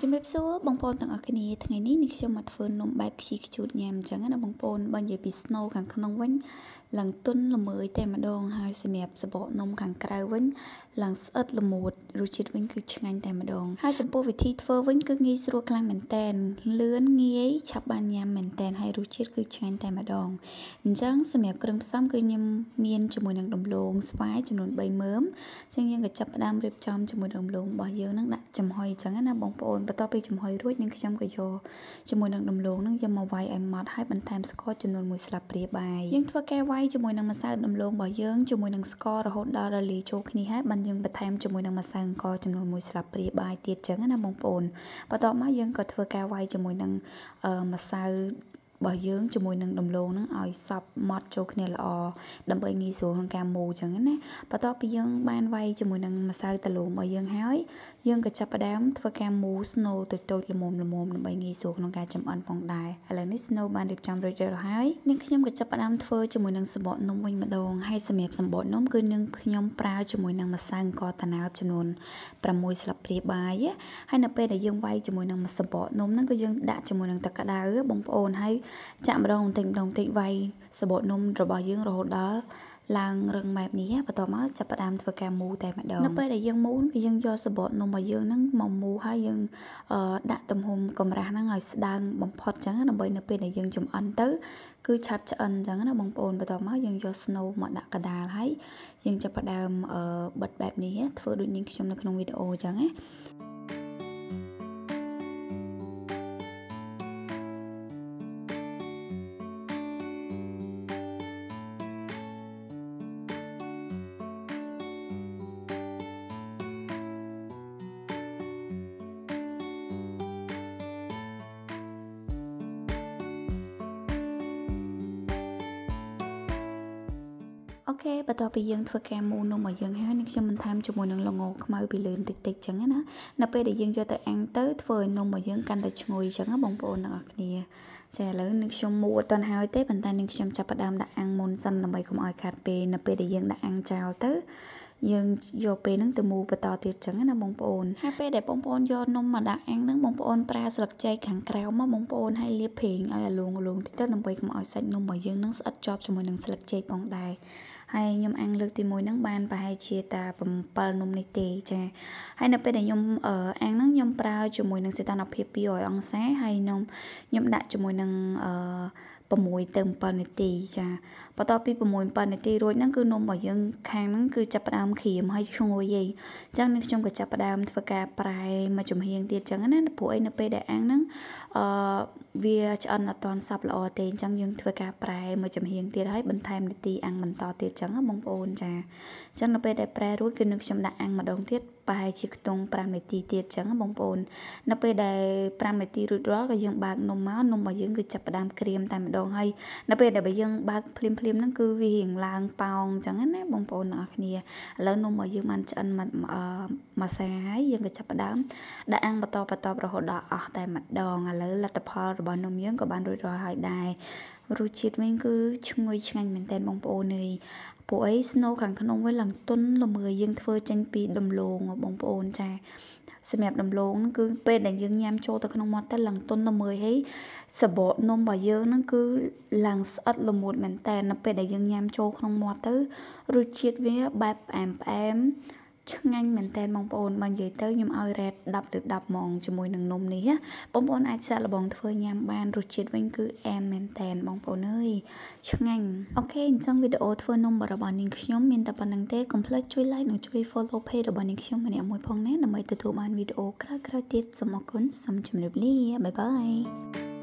ជំរាបសួរបងប្អូនទាំងអស់គ្នាថ្ងៃនេះនេះខ្ញុំមកធ្វើនំបែបខ្ជិះខ្ជូតញ៉ាំអញ្ចឹងណាបងប្អូនបើនិយាយពីស្នូខាងក្នុងវិញឡើងទុនល្មើយតែម្ដង ហើយសម្រាប់សបកនំខាងក្រៅវិញឡើងស្អិតល្មួតរសជាតិវិញគឺឆ្ងាញ់តែម្ដង ហើយចំពោះវិធីធ្វើវិញគឺងាយស្រួលខ្លាំងមែនតែនលឿនងាយឆាប់បានញ៉ាំមែនតែនហើយរសជាតិគឺឆ្ងាញ់តែម្ដងអញ្ចឹងសម្រាប់គ្រឿងផ្សំគឺខ្ញុំមានជាមួយនឹងដំឡូងស្វាយចំនួន3មើមអញ្ចឹងយើងក៏ចាប់ផ្ដើមរៀបចំជាមួយដំឡូងរបស់យើងនឹងដាក់ចំហុយអញ្ចឹងណាបងប្អូនបន្ទាប់ពីចំហុយរួចនឹងខ្ញុំក៏យកជាមួយនឹងដំឡូងនឹងយកមកវាយឲ្យម៉ត់ហើយបន្ថែមស្ករចំនួន1ស្លាបព្រាបាយយើងធ្វើការវាយជាមួយនឹងម្សៅដំឡូងរបស់យើងជាមួយនឹងស្កររហូតដល់រលាយចូលគ្នាហើយបានយើងបន្ថែមជាមួយនឹងម្សៅអង្ករចំនួន1ស្លាបព្រាបាយទៀតចឹងណាបងប្អូនបន្ទាប់មកយើងក៏ធ្វើការវាយជាមួយនឹងម្សៅរបស់យើងជាមួយនឹងដំឡូងហ្នឹងឲ្យសប់ម៉ត់ចូលគ្នាល្អដើម្បីងាយស្រួលក្នុងការមូរអញ្ចឹងណាបន្ទាប់ពីយើងបានវាយជាមួយនឹងម្សៅតលូងរបស់យើងហើយ យើងក៏ចាប់ផ្ដើមធ្វើការមូរស្នូលតូចៗល្មមល្មមដើម្បីងាយស្រួលក្នុងការចម្អិនផងដែរឥឡូវនេះស្នូលបានរៀបចំរួចរាល់ហើយនាងខ្ញុំក៏ចាប់ផ្ដើមធ្វើជាមួយនឹងសម្បកនំវិញម្ដងហើយសម្រាប់សម្បកនំគឺនាងខ្ញុំប្រើជាមួយនឹងម្សៅអង្ករតាណើបចំនួន6ស្លាបព្រាបាយហើយនៅពេលដែលយើងវាយជាមួយនឹងសម្បកនំហ្នឹងគឺយើងដាក់ជាមួយនឹងទឹកក្តៅបងប្អូនហើយចាក់ម្ដងបន្តិចម្ដងបន្តិចវាយសបកនំរបស់យើងរហូតដល់ឡើងរឹងម៉ែបនេះបន្ទាប់មកចាប់ផ្ដើមធ្វើការមូតែម្ដងនៅពេលដែលយើងមូគឺយើងយកសបកនំរបស់យើងហ្នឹងមកមូហើយយើងដាក់ទំហំកម្រាស់ហ្នឹងឲ្យស្ដើងបំផុតចឹងដើម្បីនៅពេលដែលយើងចំអិនទៅ គឺឆាប់ឆ្អិនចឹងណាបងប្អូនបន្ទាប់មកយើងយក snow មកដាក់កដាលហើយយើងចាប់ផ្ដើមបិទបែបនេះធ្វើដូចនាងខ្ញុំនៅក្នុងវីដេអូចឹងណាអូខេបន្ទាប់ពីយើងធ្វើការមូនំមកយើងហើយនឹងខ្ញុំបន្ថែមជាមួយនឹងល្ងខ្មៅពីលើបន្តិចតិចចឹងណានៅពេលដែលយើងយកទៅអាំងទៅធ្វើឲ្យនំរបស់យើងកាន់តែឈ្ងុយចឹងណាបងប្អូនទាំងអស់គ្នាចាឥឡូវនឹងខ្ញុំមូអត់ទាន់ហើយទេប៉ុន្តែនឹងខ្ញុំចាប់ផ្ដើមដាក់អាំងមុនសិនដើម្បីកុំឲ្យ ខាត់ពេលនៅពេលដែលយើងដាក់អាំងចោលទៅយើងយកពេលហ្នឹងទៅមូបន្តទៀតចឹងណាបងប្អូនហើយពេលដែលបងប្អូនយកនំមកដាក់អាំងហ្នឹងបងប្អូនប្រើស្លឹកចេកខាងក្រៅមកបងប្អូនឲ្យលាបប្រេងឲ្យអាលួងលួងតិចទៅដើម្បីកុំឲ្យសាច់នំរបស់យើងហ្នឹងស្អិតជាប់ជាមួយនឹងស្លឹកចេកផងដែរហើយខ្ញុំអាំងលើកទី1ហ្នឹងបានប្រហែលជាតា7នំនេះទេចាហើយនៅពេលដែលខ្ញុំអាំងហ្នឹងខ្ញុំប្រើជាមួយនឹងសីតុណ្ហភាព200អង្សាហើយនំខ្ញុំដាក់ជាមួយនឹងអឺ6ទៅ7នាទីចាបន្ទាប់ពី6 7នាទីរួចហ្នឹងគឺនំរបស់យើងខាងហ្នឹងគឺចាប់ផ្ដើមក្រៀមហើយឈ្ងុយហីអញ្ចឹងនឹងខ្ញុំក៏ចាប់ផ្ដើមធ្វើការប្រែមកចំហៀងទៀតអញ្ចឹងណាព្រោះអីនៅពេលដែលអាំងហ្នឹងអឺវាឆ្អិនអត់តាន់សັບល្អទេអញ្ចឹងយើងធ្វើការប្រែមកចំហៀងទៀតហើយបន្ថែមនាទីអាំងបន្តទៀតអញ្ចឹងបងប្អូនចាអញ្ចឹងនៅពេលដែលប្រែរួចគឺនឹងខ្ញុំដាក់អាំងម្ដងទៀតប្រហែលជាខ្ទង់5នាទីទៀតចឹងបងប្អូននៅពេលដែល5នាទីរួចរាល់ក៏យើងបើកនំមកនំរបស់យើងគឺចាប់ផ្ដើមក្រៀមតែម្ដងហើយនៅពេលដែលយើងបើកភ្លាមភ្លាមហ្នឹងគឺវារៀងឡើងប៉ោងចឹងណាបងប្អូនទាំងអស់គ្នាឥឡូវនំរបស់យើងបានឆ្អិនមួយសាហើយយើងក៏ចាប់ផ្ដើមដាក់អាំងបន្តបន្តរហូតដល់អស់តែម្ដងឥឡូវលទ្ធផលរបស់នំយើងក៏បានរួចរាល់ហើយដែររសជាតិវិញគឺឈ្ងុយឆ្ងាញ់មែនតើបងប្អូនអើយពួកអីស្នូខាងក្នុងវិញឡើងទុនល្មើយើងធ្វើចេញពីដំឡូងបងប្អូនចាសម្រាប់ដំឡូងហ្នឹងគឺ ពេលដែលយើងញ៉ាំចូលទៅក្នុងមាត់ទៅឡើងទុនល្មើយហើយសបកនំរបស់យើងហ្នឹងគឺ ឡើង ស្អិតល្មួតមែនតើនៅពេលដែលយើងញ៉ាំចូលក្នុងមាត់ទៅរសជាតិវាបែបផ្អែមផ្អែមឆ្ងាញ់មែនតើបងប្អូនបើនិយាយទៅខ្ញុំឲ្យរ៉េត10ឬ10ហ្មងជាមួយនឹងនំនេះបងប្អូនអាចសាកល្បងធ្វើញ៉ាំបានរសជាតិវិញគឺអែមមែនតើបងប្អូនអើយឆ្ងាញ់អូខេអញ្ចឹងវីដេអូធ្វើនំរបស់នាងខ្ញុំមានតែប៉ុណ្្នឹងទេកុំភ្លេចជួយ like និងជួយ follow page របស់នាងខ្ញុំម្នាក់មួយផងណាដើម្បីទទួលបានវីដេអូក្រោយៗទៀតសូមអរគុណសូមជម្រាបលាបាយបាយ